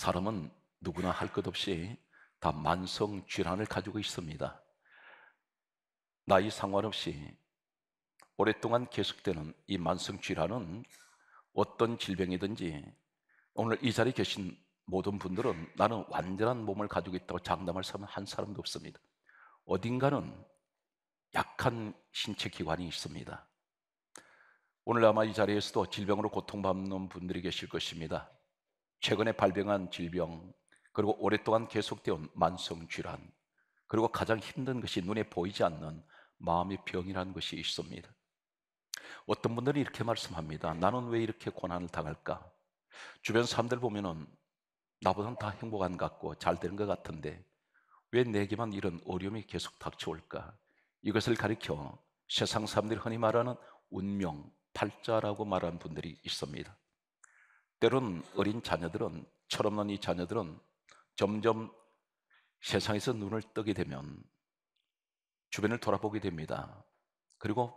사람은 누구나 할 것 없이 다 만성 질환을 가지고 있습니다. 나이 상관없이 오랫동안 계속되는 이 만성 질환은 어떤 질병이든지 오늘 이 자리에 계신 모든 분들은 나는 완전한 몸을 가지고 있다고 장담할 사람은 한 사람도 없습니다. 어딘가는 약한 신체 기관이 있습니다. 오늘 아마 이 자리에서도 질병으로 고통받는 분들이 계실 것입니다. 최근에 발병한 질병, 그리고 오랫동안 계속되온 어 만성 질환, 그리고 가장 힘든 것이 눈에 보이지 않는 마음의 병이라는 것이 있습니다. 어떤 분들이 이렇게 말씀합니다. 나는 왜 이렇게 고난을 당할까? 주변 사람들 보면은 나보다다 행복한 것 같고 잘 되는 것 같은데 왜 내게만 이런 어려움이 계속 닥쳐올까? 이것을 가리켜 세상 사람들이 흔히 말하는 운명, 팔자라고 말하는 분들이 있습니다. 때론 어린 자녀들은 철없는 이 자녀들은 점점 세상에서 눈을 뜨게 되면 주변을 돌아보게 됩니다. 그리고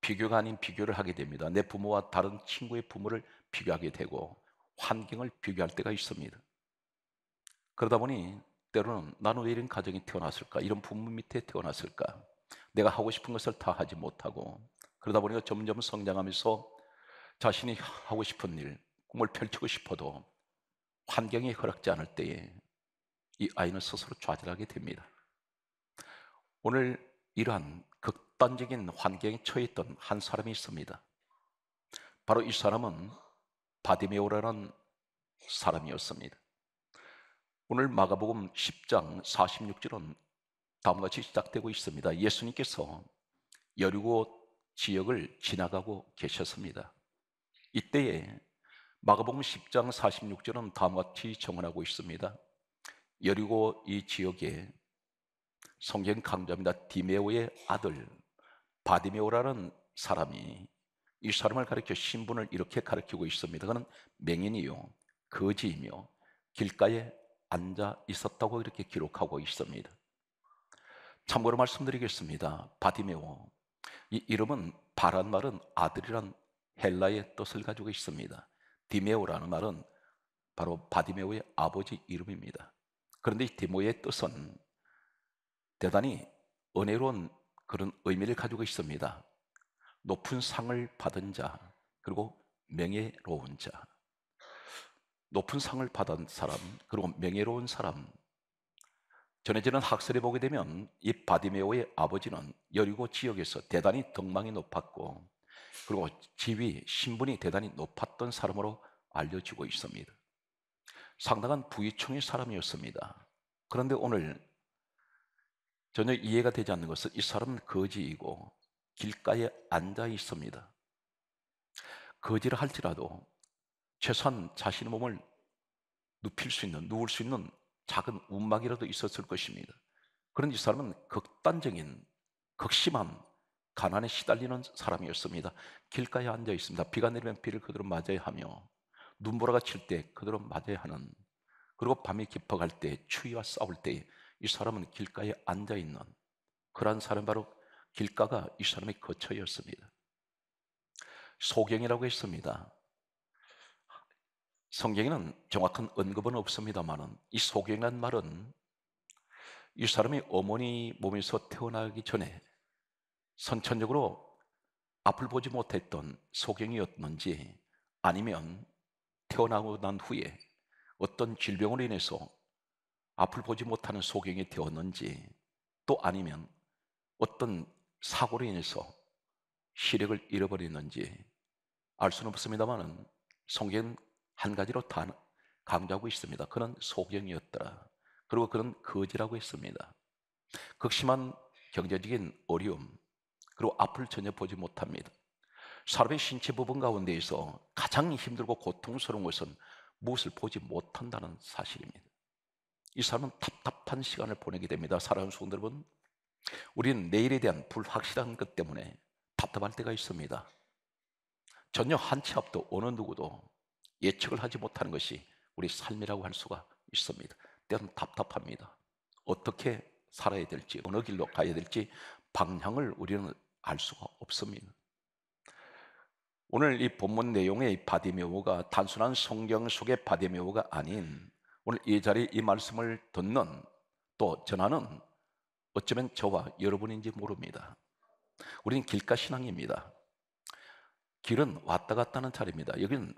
비교가 아닌 비교를 하게 됩니다. 내 부모와 다른 친구의 부모를 비교하게 되고 환경을 비교할 때가 있습니다. 그러다 보니 때로는 나는 왜 이런 가정에 태어났을까? 이런 부모 밑에 태어났을까? 내가 하고 싶은 것을 다 하지 못하고 그러다 보니까 점점 성장하면서 자신이 하고 싶은 일, 꿈을 펼치고 싶어도 환경이 허락지 않을 때에 이 아이는 스스로 좌절하게 됩니다. 오늘 이러한 극단적인 환경에 처했던 한 사람이 있습니다. 바로 이 사람은 바디메오라는 사람이었습니다. 오늘 마가복음 10장 46절은 다음과 같이 시작되고 있습니다. 예수님께서 여리고 지역을 지나가고 계셨습니다. 이때에 마가복음 10장 46절은 다음과 같이 정언하고 있습니다. 여리고 이 지역에 성경 강자입니다. 디메오의 아들 바디메오라는 사람이 이 사람을 가리켜 신분을 이렇게 가리키고 있습니다. 그는 맹인이요, 거지이며 길가에 앉아 있었다고 이렇게 기록하고 있습니다. 참고로 말씀드리겠습니다. 바디메오 이 이름은 바란 말은 아들이란 헬라의 뜻을 가지고 있습니다. 디메오라는 말은 바로 바디메오의 아버지 이름입니다. 그런데 이 디모의 뜻은 대단히 은혜로운 그런 의미를 가지고 있습니다. 높은 상을 받은 자, 그리고 명예로운 자. 높은 상을 받은 사람, 그리고 명예로운 사람. 전해지는 학설에 보게 되면 이 바디메오의 아버지는 여리고 지역에서 대단히 덕망이 높았고 그리고 지위, 신분이 대단히 높았던 사람으로 알려지고 있습니다. 상당한 부유층의 사람이었습니다. 그런데 오늘 전혀 이해가 되지 않는 것은 이 사람은 거지이고 길가에 앉아 있습니다. 거지를 할지라도 최소한 자신의 몸을 눕힐 수 있는, 누울 수 있는 작은 운막이라도 있었을 것입니다. 그런 이 사람은 극단적인, 극심한 가난에 시달리는 사람이었습니다. 길가에 앉아 있습니다. 비가 내리면 비를 그대로 맞아야 하며 눈보라가 칠 때 그대로 맞아야 하는 그리고 밤이 깊어갈 때 추위와 싸울 때 이 사람은 길가에 앉아 있는 그러한 사람 바로 길가가 이 사람의 거처였습니다. 소경이라고 했습니다. 성경에는 정확한 언급은 없습니다만은 이 소경이란 말은 이 사람이 어머니 몸에서 태어나기 전에 선천적으로 앞을 보지 못했던 소경이었는지 아니면 태어나고 난 후에 어떤 질병으로 인해서 앞을 보지 못하는 소경이 되었는지 또 아니면 어떤 사고로 인해서 시력을 잃어버렸는지 알 수는 없습니다만 성경한 가지로 다 강조하고 있습니다. 그는 소경이었더라. 그리고 그는 거지라고 했습니다. 극심한 경제적인 어려움, 그리고 앞을 전혀 보지 못합니다. 사람의 신체 부분 가운데에서 가장 힘들고 고통스러운 것은 무엇을 보지 못한다는 사실입니다. 이 사람은 답답한 시간을 보내게 됩니다. 사랑하는 성도 여러분, 우리는 내일에 대한 불확실한 것 때문에 답답할 때가 있습니다. 전혀 한치 앞도 어느 누구도 예측을 하지 못하는 것이 우리 삶이라고 할 수가 있습니다. 때는 답답합니다. 어떻게 살아야 될지, 어느 길로 가야 될지 방향을 우리는 알 수가 없습니다. 오늘 이 본문 내용의 바디메오가 단순한 성경 속의 바디메오가 아닌 오늘 이 자리 이 말씀을 듣는 또 전하는 어쩌면 저와 여러분인지 모릅니다. 우리는 길가 신앙입니다. 길은 왔다 갔다 하는 자리입니다. 여기는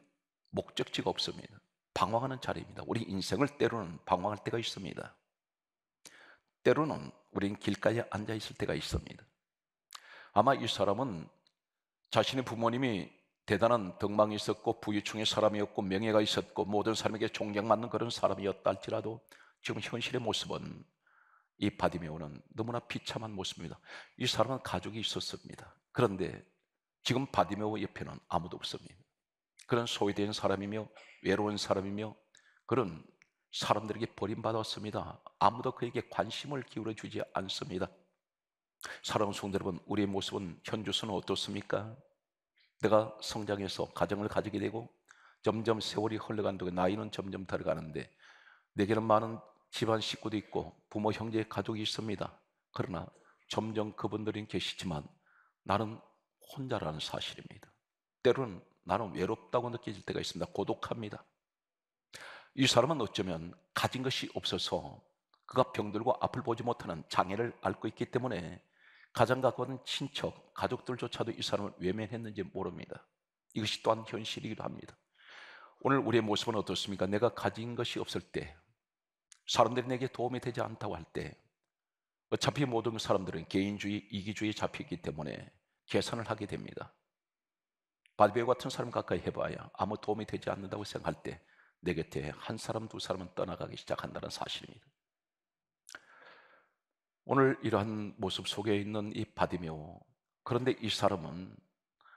목적지가 없습니다. 방황하는 자리입니다. 우리 인생을 때로는 방황할 때가 있습니다. 때로는 우리 길가에 앉아 있을 때가 있습니다. 아마 이 사람은 자신의 부모님이 대단한 덕망이 있었고 부유층의 사람이었고 명예가 있었고 모든 사람에게 존경받는 그런 사람이었다 할지라도 지금 현실의 모습은 이 바디메오는 너무나 비참한 모습입니다. 이 사람은 가족이 있었습니다. 그런데 지금 바디메오 옆에는 아무도 없습니다. 그런 소외된 사람이며 외로운 사람이며 그런 사람들에게 버림받았습니다. 아무도 그에게 관심을 기울여 주지 않습니다. 사랑하는 성도 여러분, 우리의 모습은 현주소는 어떻습니까? 내가 성장해서 가정을 가지게 되고 점점 세월이 흘러간 다안 나이는 점점 들어가는데 내게는 많은 집안 식구도 있고 부모, 형제, 가족이 있습니다. 그러나 점점 그분들은 계시지만 나는 혼자라는 사실입니다. 때로는 나는 외롭다고 느껴질 때가 있습니다. 고독합니다. 이 사람은 어쩌면 가진 것이 없어서 그가 병들고 앞을 보지 못하는 장애를 앓고 있기 때문에 가장 가까운 친척, 가족들조차도 이 사람을 외면했는지 모릅니다. 이것이 또한 현실이기도 합니다. 오늘 우리의 모습은 어떻습니까? 내가 가진 것이 없을 때, 사람들이 내게 도움이 되지 않다고 할 때, 어차피 모든 사람들은 개인주의, 이기주의에 잡혀있기 때문에 계산을 하게 됩니다. 바디베 같은 사람 가까이 해봐야 아무 도움이 되지 않는다고 생각할 때내 곁에 한 사람, 두 사람은 떠나가기 시작한다는 사실입니다. 오늘 이러한 모습 속에 있는 이 바디메오 그런데 이 사람은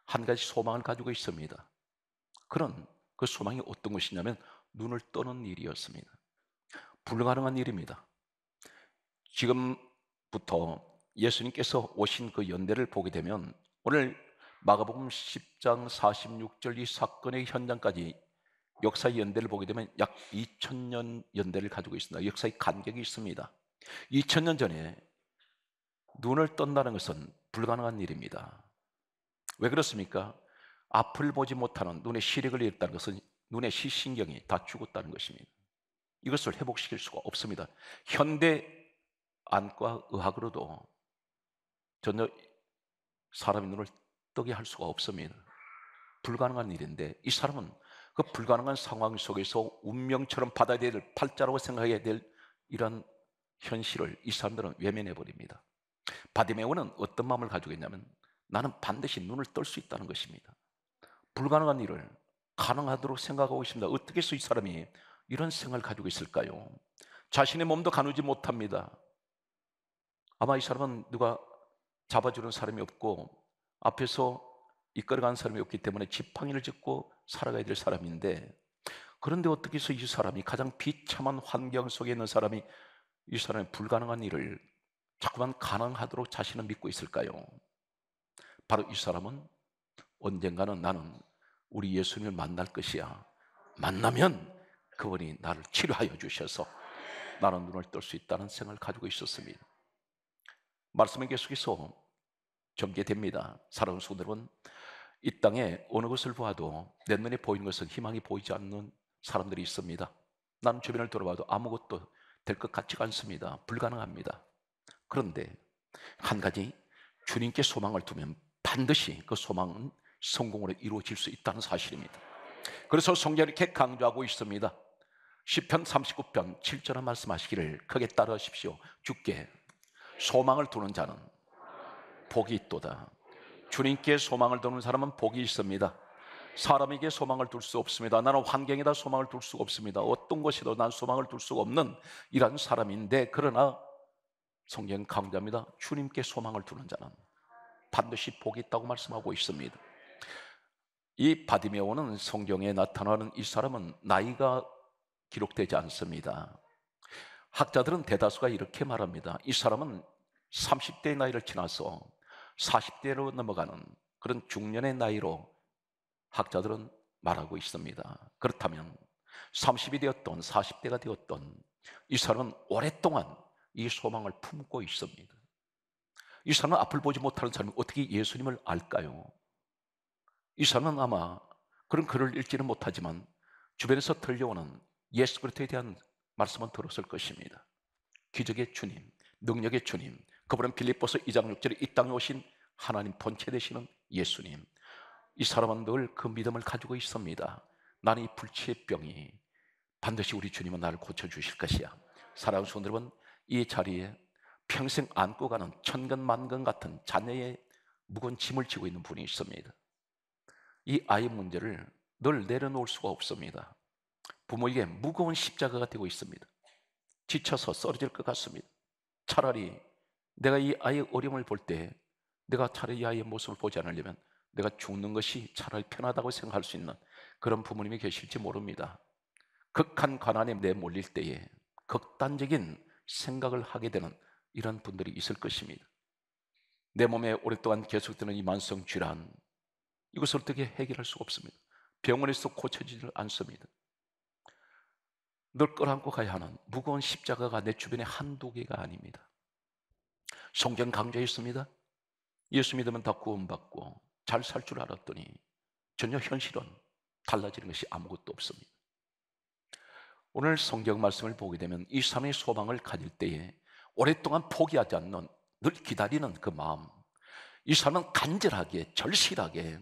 한 가지 소망을 가지고 있습니다. 그런 그 소망이 어떤 것이냐면 눈을 떠는 일이었습니다. 불가능한 일입니다. 지금부터 예수님께서 오신 그 연대를 보게 되면 오늘 마가복음 10장 46절 이 사건의 현장까지 역사의 연대를 보게 되면 약 2000년 연대를 가지고 있습니다. 역사의 간격이 있습니다. 2000년 전에 눈을 떤다는 것은 불가능한 일입니다. 왜 그렇습니까? 앞을 보지 못하는 눈의 시력을 잃었다는 것은 눈의 시신경이 다 죽었다는 것입니다. 이것을 회복시킬 수가 없습니다. 현대 안과 의학으로도 전혀 사람의 눈을 뜨게 할 수가 없습니다. 불가능한 일인데 이 사람은 그 불가능한 상황 속에서 운명처럼 받아야 될 팔자라고 생각해야 될 이런 현실을 이 사람들은 외면해 버립니다. 바디메오는 어떤 마음을 가지고 있냐면 나는 반드시 눈을 뜰 수 있다는 것입니다. 불가능한 일을 가능하도록 생각하고 있습니다. 어떻게 해서 이 사람이 이런 생각을 가지고 있을까요? 자신의 몸도 가누지 못합니다. 아마 이 사람은 누가 잡아주는 사람이 없고 앞에서 이끌어간 사람이 없기 때문에 지팡이를 짚고 살아가야 될 사람인데 그런데 어떻게 해서 이 사람이 가장 비참한 환경 속에 있는 사람이 이 사람이 불가능한 일을 자꾸만 가능하도록 자신을 믿고 있을까요? 바로 이 사람은 언젠가는 나는 우리 예수님을 만날 것이야. 만나면 그분이 나를 치료하여 주셔서 나는 눈을 뜰 수 있다는 생각을 가지고 있었습니다. 말씀은 계속해서 전개됩니다. 사랑하는 성도 여이 땅에 어느 것을 보아도 내 눈에 보이는 것은 희망이 보이지 않는 사람들이 있습니다. 나는 주변을 돌아봐도 아무것도 될것 같지가 않습니다. 불가능합니다. 그런데 한 가지 주님께 소망을 두면 반드시 그 소망은 성공으로 이루어질 수 있다는 사실입니다. 그래서 성경이 이렇게 강조하고 있습니다. 10편 39편 7절에 말씀하시기를 크게 따르십시오. 죽게 소망을 두는 자는 복이 있도다. 주님께 소망을 두는 사람은 복이 있습니다. 사람에게 소망을 둘 수 없습니다. 나는 환경에다 소망을 둘수가 없습니다. 어떤 것이든 난 소망을 둘수가 없는 이런 사람인데 그러나 성경 강조합니다. 주님께 소망을 두는 자는 반드시 복이 있다고 말씀하고 있습니다. 이 바디메오는 성경에 나타나는 이 사람은 나이가 기록되지 않습니다. 학자들은 대다수가 이렇게 말합니다. 이 사람은 30대의 나이를 지나서 40대로 넘어가는 그런 중년의 나이로 학자들은 말하고 있습니다. 그렇다면 30이 되었던 40대가 되었던 이 사람은 오랫동안 이 소망을 품고 있습니다. 이 사람은 앞을 보지 못하는 사람이 어떻게 예수님을 알까요? 이 사람은 아마 그런 글을 읽지는 못하지만 주변에서 들려오는 예수 그리스도에 대한 말씀은 들었을 것입니다. 기적의 주님, 능력의 주님, 그분은 빌립보서 2장 6절에 이 땅에 오신 하나님 본체 되시는 예수님, 이 사람은 늘 그 믿음을 가지고 있습니다. 나는 이 불치의 병이 반드시 우리 주님은 나를 고쳐주실 것이야. 사랑스러운 여러분, 이 자리에 평생 안고 가는 천근만근 같은 자녀의 무거운 짐을 지고 있는 분이 있습니다. 이 아이 문제를 늘 내려놓을 수가 없습니다. 부모에게 무거운 십자가가 되고 있습니다. 지쳐서 쓰러질 것 같습니다. 차라리 내가 이 아이의 어려움을 볼 때 내가 차라리 이 아이의 모습을 보지 않으려면 내가 죽는 것이 차라리 편하다고 생각할 수 있는 그런 부모님이 계실지 모릅니다. 극한 가난에 내몰릴 때에 극단적인 생각을 하게 되는 이런 분들이 있을 것입니다. 내 몸에 오랫동안 계속되는 이 만성 질환 이것을 어떻게 해결할 수가 없습니다. 병원에서 고쳐지질 않습니다. 늘 끌어안고 가야 하는 무거운 십자가가 내 주변에 한두 개가 아닙니다. 성경 강조했습니다. 예수 믿으면 다 구원받고 잘살줄 알았더니 전혀 현실은 달라지는 것이 아무것도 없습니다. 오늘 성경 말씀을 보게 되면 이 삶의 소망을 가질 때에 오랫동안 포기하지 않는 늘 기다리는 그 마음 이 삶은 간절하게 절실하게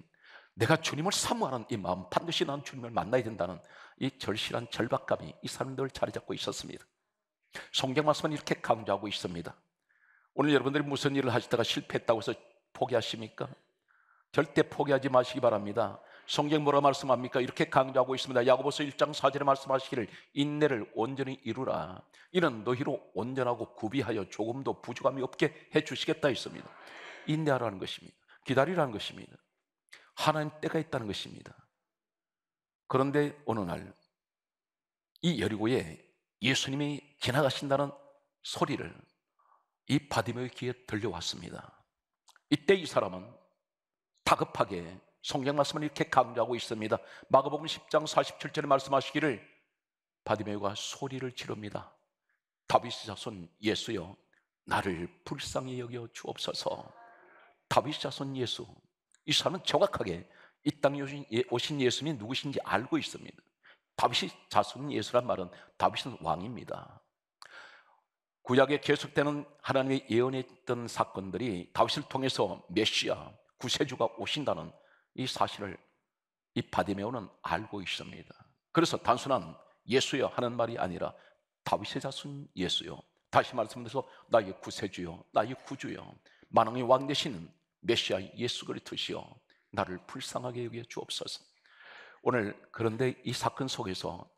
내가 주님을 사모하는 이 마음 반드시 난 주님을 만나야 된다는 이 절실한 절박감이 이 사람들 자리 잡고 있었습니다. 성경 말씀은 이렇게 강조하고 있습니다. 오늘 여러분들이 무슨 일을 하시다가 실패했다고 해서 포기하십니까? 절대 포기하지 마시기 바랍니다. 성경 뭐라 말씀합니까? 이렇게 강조하고 있습니다. 야고보서 1장 4절에 말씀하시기를 인내를 온전히 이루라. 이는 너희로 온전하고 구비하여 조금도 부족함이 없게 해 주시겠다 했습니다. 인내하라는 것입니다. 기다리라는 것입니다. 하나님 때가 있다는 것입니다. 그런데 어느 날 이 여리고에 예수님이 지나가신다는 소리를 이 바디메의 귀에 들려왔습니다. 이때 이 사람은 다급하게 성경 말씀을 이렇게 강조하고 있습니다. 마가복음 10장 47절에 말씀하시기를 바디메오가 소리를 지릅니다. 다윗의 자손 예수여 나를 불쌍히 여겨 주옵소서. 다윗 자손 예수 이 사람은 정확하게 이 땅에 오신 예, 예수님이 누구신지 알고 있습니다. 다윗이 자손 예수란 말은 다윗은 왕입니다. 구약에 계속되는 하나님의 예언했던 사건들이 다윗을 통해서 메시아, 구세주가 오신다는 이 사실을 이 바디메오는 알고 있습니다. 그래서 단순한 예수여 하는 말이 아니라 다윗의 자손 예수요. 다시 말씀드려서 나의 구세주요, 나의 구주요, 만왕의 왕되시 메시아 예수 그리스도시요, 나를 불쌍하게 여겨 주옵소서. 오늘 그런데 이 사건 속에서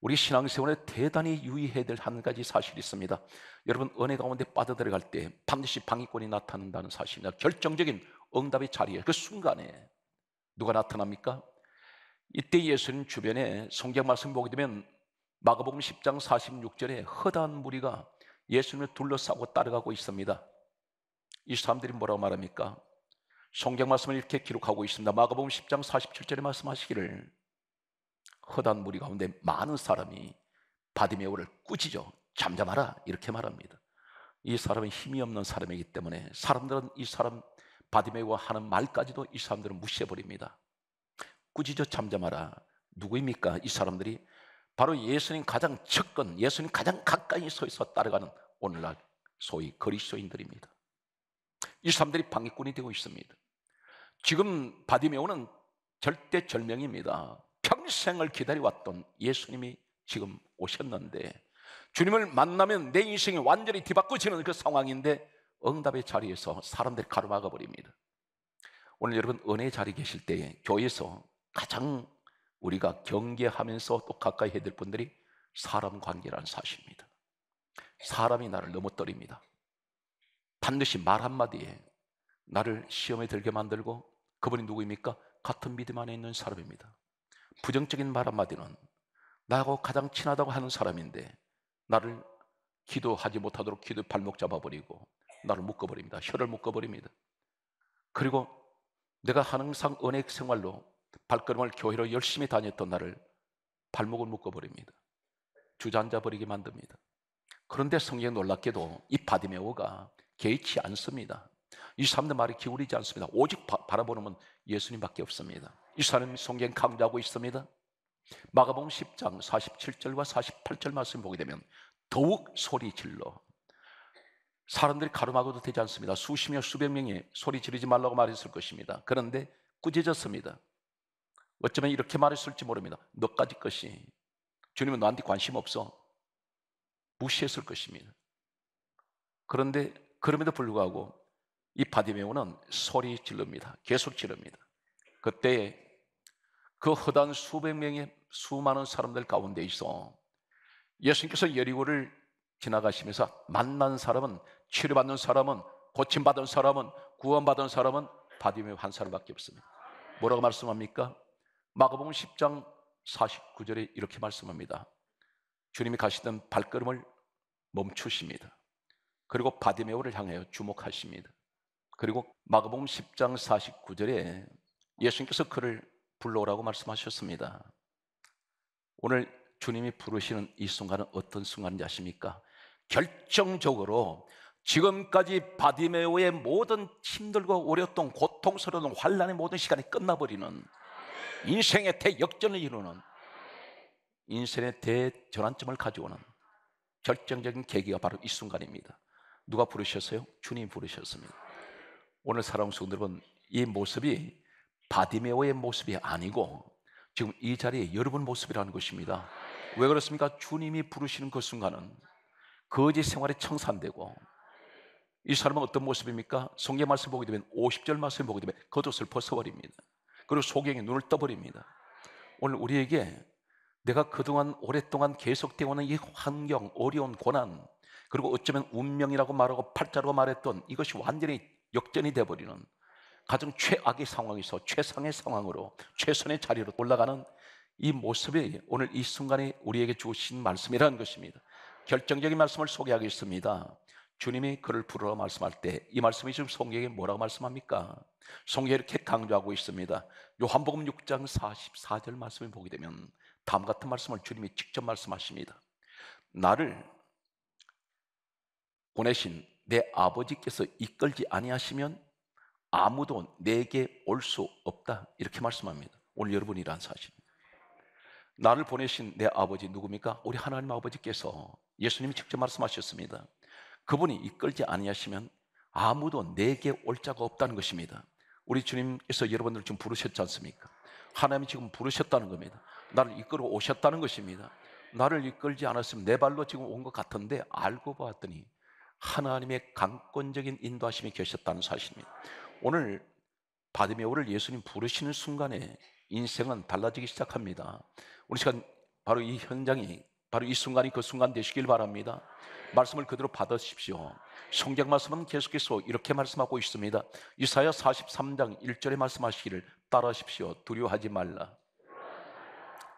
우리 신앙생활에 대단히 유의해야 될 한 가지 사실이 있습니다. 여러분 은혜 가운데 빠져들어갈 때 반드시 방위권이 나타난다는 사실입니다. 결정적인 응답의 자리에 그 순간에 누가 나타납니까? 이때 예수님 주변에 성경 말씀 보게 되면 마가복음 10장 46절에 허다한 무리가 예수님을 둘러싸고 따라가고 있습니다. 이 사람들이 뭐라고 말합니까? 성경 말씀을 이렇게 기록하고 있습니다. 마가복음 10장 47절에 말씀하시기를 허다한 무리 가운데 많은 사람이 바디메오를 꾸짖어 잠잠하라 이렇게 말합니다. 이 사람은 힘이 없는 사람이기 때문에 사람들은 이 사람 바디메고 하는 말까지도 이 사람들은 무시해버립니다. 꾸짖어 잠잠하라. 누구입니까? 이 사람들이 바로 예수님 가장 측근, 예수님 가장 가까이 서있 따라가는 오늘날 소위 그리스도인들입니다. 이 사람들이 방해꾼이 되고 있습니다. 지금 바디메오는 절대 절명입니다. 평생을 기다려왔던 예수님이 지금 오셨는데 주님을 만나면 내 인생이 완전히 뒤바꿔지는 그 상황인데 응답의 자리에서 사람들이 가로막아 버립니다. 오늘 여러분 은혜의 자리에 계실 때에 교회에서 가장 우리가 경계하면서 또 가까이 해야 될 분들이 사람 관계라는 사실입니다. 사람이 나를 넘어뜨립니다. 반드시 말 한마디에 나를 시험에 들게 만들고 그분이 누구입니까? 같은 믿음 안에 있는 사람입니다. 부정적인 말 한마디는 나하고 가장 친하다고 하는 사람인데 나를 기도하지 못하도록 기도 발목 잡아버리고 나를 묶어버립니다. 혀를 묶어버립니다. 그리고 내가 항상 은행 생활로 발걸음을 교회로 열심히 다녔던 나를 발목을 묶어버립니다. 주저앉아 버리게 만듭니다. 그런데 성경 에 놀랍게도 이 바디메오가 개의치 않습니다. 이사람의말이 기울이지 않습니다. 오직 바, 라보는건 예수님밖에 없습니다. 이 사람이 성경 강조하고 있습니다. 마가봉 10장 47절과 48절 말씀 을 보게 되면 더욱 소리 질러 사람들이 가로막아도 되지 않습니다. 수십 명, 수백 명이 소리 지르지 말라고 말했을 것입니다. 그런데 꾸짖었습니다. 어쩌면 이렇게 말했을지 모릅니다. 몇가지 것이 주님은 너한테 관심 없어 무시했을 것입니다. 그런데 그럼에도 불구하고 이 바디메오는 소리 지릅니다 계속 지릅니다 그때 그 허단 수백 명의 수많은 사람들 가운데 있어 예수님께서 여리고를 지나가시면서 만난 사람은 치료받는 사람은 고침받은 사람은 구원받은 사람은 바디메 한 사람밖에 없습니다. 뭐라고 말씀합니까? 마가복음 10장 49절에 이렇게 말씀합니다. 주님이 가시던 발걸음을 멈추십니다. 그리고 바디메오를 향하여 주목하십니다. 그리고 마가복음 10장 49절에 예수님께서 그를 불러오라고 말씀하셨습니다. 오늘 주님이 부르시는 이 순간은 어떤 순간인지 아십니까? 결정적으로 지금까지 바디메오의 모든 힘들고 어려웠던 고통스러운 환란의 모든 시간이 끝나버리는 인생의 대역전을 이루는 인생의 대전환점을 가져오는 결정적인 계기가 바로 이 순간입니다. 누가 부르셨어요? 주님 부르셨습니다. 오늘 사랑하는 성도 여러분, 이 모습이 바디메오의 모습이 아니고 지금 이 자리에 여러분 모습이라는 것입니다. 왜 그렇습니까? 주님이 부르시는 그 순간은 거짓 생활이 청산되고 이 사람은 어떤 모습입니까? 성경 말씀 보게 되면 50절 말씀 보게 되면 겉옷을 벗어버립니다. 그리고 소경에 눈을 떠버립니다. 오늘 우리에게 내가 그동안 오랫동안 계속되어 오는 이 환경, 어려운 고난, 그리고 어쩌면 운명이라고 말하고 팔자로 말했던 이것이 완전히 역전이 돼버리는 가장 최악의 상황에서 최상의 상황으로 최선의 자리로 올라가는 이 모습이 오늘 이 순간에 우리에게 주신 말씀이라는 것입니다. 결정적인 말씀을 소개하겠습니다. 주님이 그를 부르러 말씀할 때 이 말씀이 지금 성경에 뭐라고 말씀합니까? 성경에 이렇게 강조하고 있습니다. 요한복음 6장 44절 말씀을 보게 되면 다음 같은 말씀을 주님이 직접 말씀하십니다. 나를 보내신 내 아버지께서 이끌지 아니하시면 아무도 내게 올 수 없다 이렇게 말씀합니다. 오늘 여러분이란 사실. 나를 보내신 내 아버지 누굽니까? 우리 하나님 아버지께서 예수님이 직접 말씀하셨습니다. 그분이 이끌지 아니하시면 아무도 내게 올 자가 없다는 것입니다. 우리 주님께서 여러분들 지금 부르셨지 않습니까? 하나님이 지금 부르셨다는 겁니다. 나를 이끌어 오셨다는 것입니다. 나를 이끌지 않았으면 내 발로 지금 온 것 같은데 알고 봤더니 하나님의 강권적인 인도하심이 계셨다는 사실입니다. 오늘 바디메오를 예수님 부르시는 순간에 인생은 달라지기 시작합니다. 우리 시간 바로 이 현장이 바로 이 순간이 그 순간 되시길 바랍니다. 말씀을 그대로 받으십시오. 성경 말씀은 계속해서 이렇게 말씀하고 있습니다. 이사야 43장 1절에 말씀하시기를 따라하십시오. 두려워하지 말라.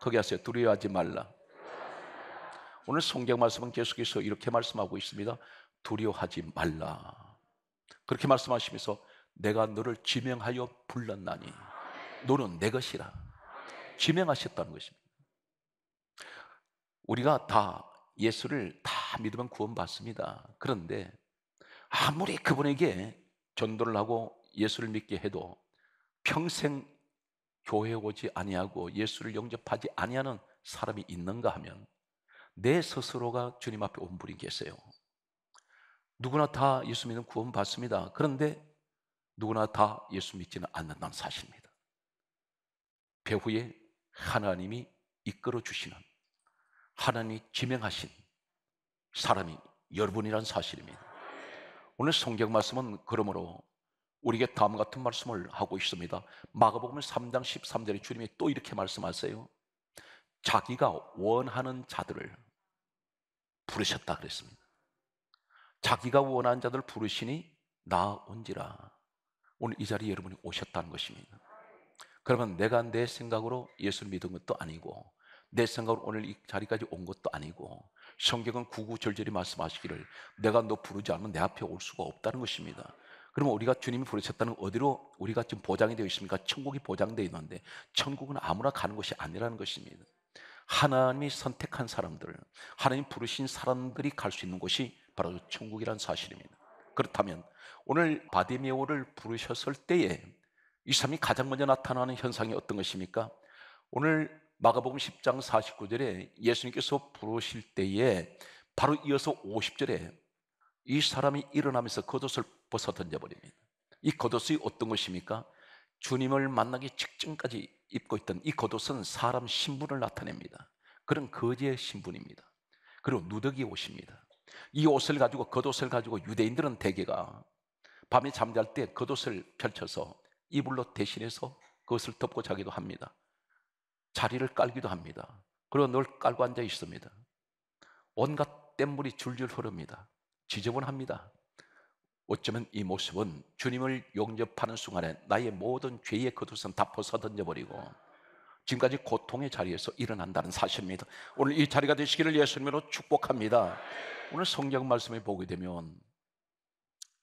거기 하세요. 두려워하지 말라. 오늘 성경 말씀은 계속해서 이렇게 말씀하고 있습니다. 두려워하지 말라. 그렇게 말씀하시면서 내가 너를 지명하여 불렀나니 너는 내 것이라 지명하셨다는 것입니다. 우리가 다 예수를 다 믿으면 구원받습니다. 그런데 아무리 그분에게 전도를 하고 예수를 믿게 해도 평생 교회 오지 아니하고 예수를 영접하지 아니하는 사람이 있는가 하면 내 스스로가 주님 앞에 온 분이 계세요. 누구나 다 예수 믿는 구원 받습니다. 그런데 누구나 다 예수 믿지는 않는다는 사실입니다. 배후에 하나님이 이끌어 주시는 하나님이 지명하신 사람이 여러분이란 사실입니다. 오늘 성경 말씀은 그러므로 우리에게 다음 같은 말씀을 하고 있습니다. 마가복음 3장 13절에 주님이 또 이렇게 말씀하세요. 자기가 원하는 자들을 부르셨다 그랬습니다. 자기가 원하는 자들을 부르시니 나 온지라. 오늘 이 자리에 여러분이 오셨다는 것입니다. 그러면 내가 내 생각으로 예수를 믿은 것도 아니고 내 생각으로 오늘 이 자리까지 온 것도 아니고 성경은 구구절절히 말씀하시기를 내가 너 부르지 않으면 내 앞에 올 수가 없다는 것입니다. 그러면 우리가 주님이 부르셨다는 어디로 우리가 지금 보장이 되어 있습니까? 천국이 보장되어 있는데 천국은 아무나 가는 것이 아니라는 것입니다. 하나님이 선택한 사람들, 하나님 부르신 사람들이 갈 수 있는 곳이 바로 천국이란 사실입니다. 그렇다면 오늘 바디메오를 부르셨을 때에 이 사람이 가장 먼저 나타나는 현상이 어떤 것입니까? 오늘 마가복음 10장 49절에 예수님께서 부르실 때에 바로 이어서 50절에 이 사람이 일어나면서 겉옷을 벗어 던져버립니다. 이 겉옷이 어떤 것입니까? 주님을 만나기 직전까지 입고 있던 이 겉옷은 사람 신분을 나타냅니다. 그런 거지의 신분입니다. 그리고 누더기 옷입니다. 이 옷을 가지고 겉옷을 가지고 유대인들은 대개가 밤에 잠잘 때 겉옷을 펼쳐서 이불로 대신해서 그것을 덮고 자기도 합니다. 자리를 깔기도 합니다. 그리고 늘 깔고 앉아 있습니다. 온갖 뗏물이 줄줄 흐릅니다. 지저분합니다. 어쩌면 이 모습은 주님을 용접하는 순간에 나의 모든 죄의 겉옷은 다 벗어 던져버리고 지금까지 고통의 자리에서 일어난다는 사실입니다. 오늘 이 자리가 되시기를 예수님으로 축복합니다. 오늘 성경 말씀에 보게 되면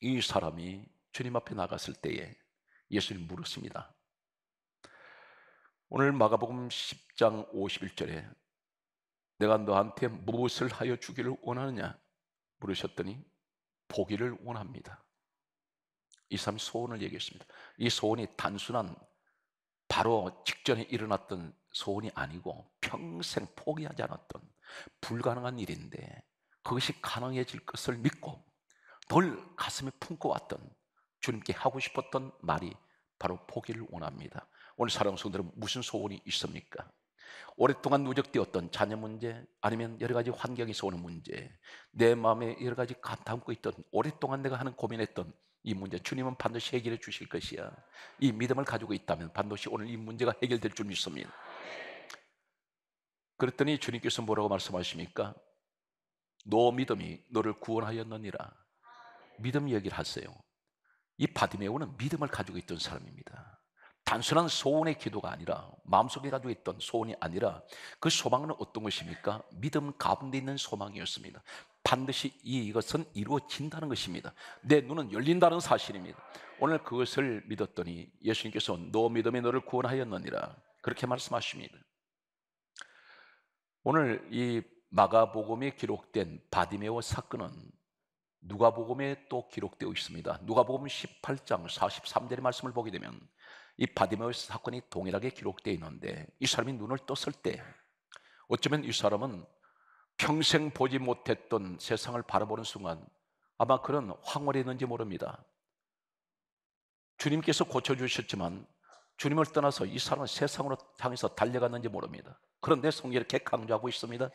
이 사람이 주님 앞에 나갔을 때에 예수님 물었습니다. 오늘 마가복음 10장 51절에 내가 너한테 무엇을 하여 주기를 원하느냐 물으셨더니 보기를 원합니다. 이 사람이 소원을 얘기했습니다. 이 소원이 단순한 바로 직전에 일어났던 소원이 아니고 평생 포기하지 않았던 불가능한 일인데 그것이 가능해질 것을 믿고 늘 가슴에 품고 왔던 주님께 하고 싶었던 말이 바로 포기를 원합니다. 오늘 사랑하는 성도들은 무슨 소원이 있습니까? 오랫동안 누적되었던 자녀 문제 아니면 여러 가지 환경에서 오는 문제 내 마음에 여러 가지 담고 있던 오랫동안 내가 하는 고민했던 이 문제 주님은 반드시 해결해 주실 것이야 이 믿음을 가지고 있다면 반드시 오늘 이 문제가 해결될 줄 믿습니다 그랬더니 주님께서 뭐라고 말씀하십니까? 너 믿음이 너를 구원하였느니라 믿음 얘기를 하세요 이 바디메오는 믿음을 가지고 있던 사람입니다 단순한 소원의 기도가 아니라 마음속에 가지고 있던 소원이 아니라 그 소망은 어떤 것입니까? 믿음 가운데 있는 소망이었습니다. 반드시 이것은 이루어진다는 것입니다. 내 눈은 열린다는 사실입니다. 오늘 그것을 믿었더니 예수님께서 너 믿음이 너를 구원하였느니라 그렇게 말씀하십니다. 오늘 이 마가복음에 기록된 바디메오 사건은 누가복음에 또 기록되어 있습니다. 누가복음 18장 43절의 말씀을 보게 되면 이 바디메우스 사건이 동일하게 기록되어 있는데 이 사람이 눈을 떴을 때 어쩌면 이 사람은 평생 보지 못했던 세상을 바라보는 순간 아마 그런 황홀이 있는지 모릅니다. 주님께서 고쳐주셨지만 주님을 떠나서 이 사람은 세상으로 향해서 달려갔는지 모릅니다. 그런데 성경이 이렇게 강조하고 있습니다.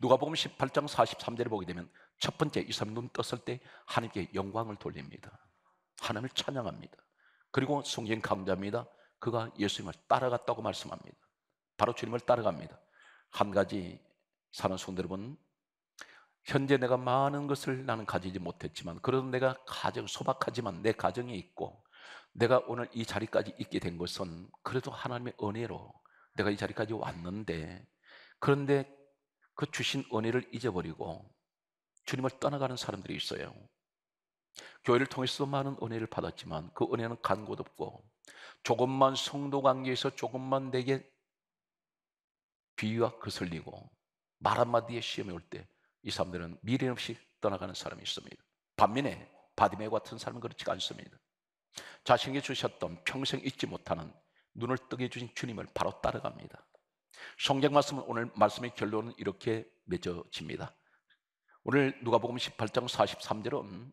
누가복음 18장 43절을 보게 되면 첫 번째 이 사람 눈 떴을 때 하나님께 영광을 돌립니다. 하나님을 찬양합니다. 그리고 성경 감자입니다. 그가 예수님을 따라갔다고 말씀합니다. 바로 주님을 따라갑니다. 한 가지 사는 성도 여러분 현재 내가 많은 것을 나는 가지지 못했지만 그래도 내가 가정 소박하지만 내 가정이 있고 내가 오늘 이 자리까지 있게 된 것은 그래도 하나님의 은혜로 내가 이 자리까지 왔는데 그런데 그 주신 은혜를 잊어버리고 주님을 떠나가는 사람들이 있어요. 교회를 통해서 도 많은 은혜를 받았지만 그 은혜는 간 곳 없고 조금만 성도 관계에서 조금만 내게 비위와 거슬리고 말 한마디에 시험이 올때 이 사람들은 미련 없이 떠나가는 사람이 있습니다. 반면에 바디메 같은 사람은 그렇지 않습니다. 자신에게 주셨던 평생 잊지 못하는 눈을 뜨게 주신 주님을 바로 따라갑니다. 성경 말씀은 오늘 말씀의 결론은 이렇게 맺어집니다. 오늘 누가복음 18장 43절은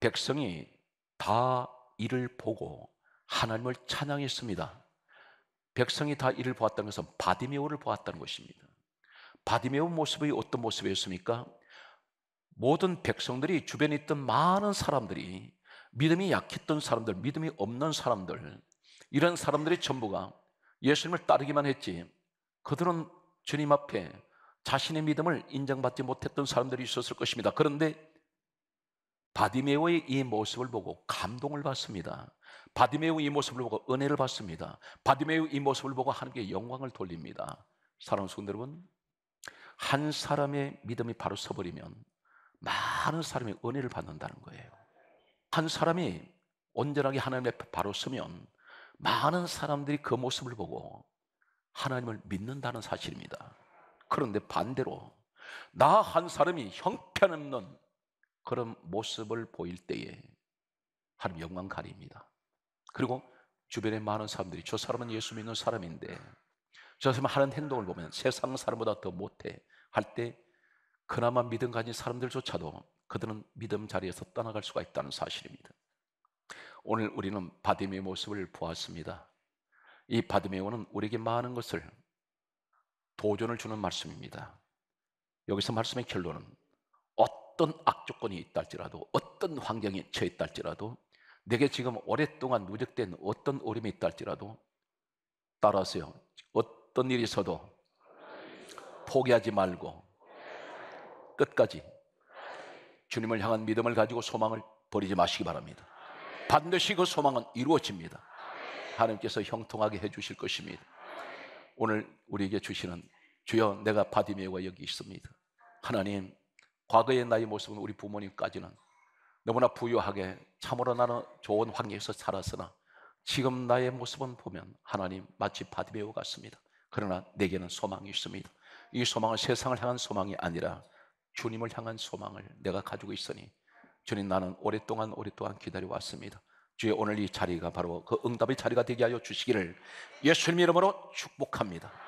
백성이 다 이를 보고 하나님을 찬양했습니다. 백성이 다 이를 보았다는 것은 바디메오를 보았다는 것입니다. 바디메오 모습이 어떤 모습이었습니까? 모든 백성들이 주변에 있던 많은 사람들이 믿음이 약했던 사람들, 믿음이 없는 사람들, 이런 사람들이 전부가 예수님을 따르기만 했지. 그들은 주님 앞에 자신의 믿음을 인정받지 못했던 사람들이 있었을 것입니다. 그런데 바디메오의 이 모습을 보고 감동을 받습니다. 바디메오 이 모습을 보고 은혜를 받습니다. 바디메오 이 모습을 보고 하나님께 영광을 돌립니다. 사랑하는 성도 여러분, 한 사람의 믿음이 바로 서버리면 많은 사람이 은혜를 받는다는 거예요. 한 사람이 온전하게 하나님 앞에 바로 서면 많은 사람들이 그 모습을 보고 하나님을 믿는다는 사실입니다. 그런데 반대로 나 한 사람이 형편없는 그런 모습을 보일 때에 하나님 영광 가립니다. 그리고 주변에 많은 사람들이 저 사람은 예수 믿는 사람인데 저 사람이 하는 행동을 보면 세상 사람보다 더 못해 할 때 그나마 믿음 가진 사람들조차도 그들은 믿음 자리에서 떠나갈 수가 있다는 사실입니다. 오늘 우리는 바디메의 모습을 보았습니다. 이 바디메오는 우리에게 많은 것을 도전을 주는 말씀입니다. 여기서 말씀의 결론은 어떤 악조건이 있다 할지라도 어떤 환경이 처했다 할지라도 내게 지금 오랫동안 누적된 어떤 어림이 있다 할지라도 따라서요 어떤 일이 있어도 포기하지 말고 끝까지 주님을 향한 믿음을 가지고 소망을 버리지 마시기 바랍니다 반드시 그 소망은 이루어집니다 하나님께서 형통하게 해주실 것입니다 오늘 우리에게 주시는 주여 내가 바디메오가 여기 있습니다 하나님 과거의 나의 모습은 우리 부모님까지는 너무나 부유하게 참으로 나는 좋은 환경에서 살았으나 지금 나의 모습은 보면 하나님 마치 바디메우 같습니다. 그러나 내게는 소망이 있습니다. 이 소망은 세상을 향한 소망이 아니라 주님을 향한 소망을 내가 가지고 있으니 주님 나는 오랫동안 오랫동안 기다려왔습니다. 주의 오늘 이 자리가 바로 그 응답의 자리가 되게 하여 주시기를 예수님 이름으로 축복합니다.